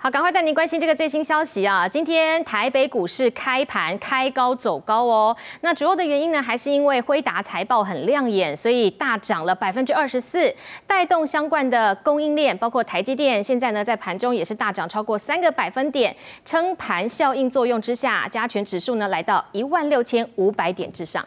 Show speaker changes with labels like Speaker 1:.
Speaker 1: 好，赶快带您关心这个最新消息啊！今天台北股市开盘开高走高哦。那主要的原因呢，还是因为辉达财报很亮眼，所以大涨了百分之二十四，带动相关的供应链，包括台积电，现在呢在盘中也是大涨超过三个百分点，撑盘效应作用之下，加权指数呢来到一万六千五百点之上。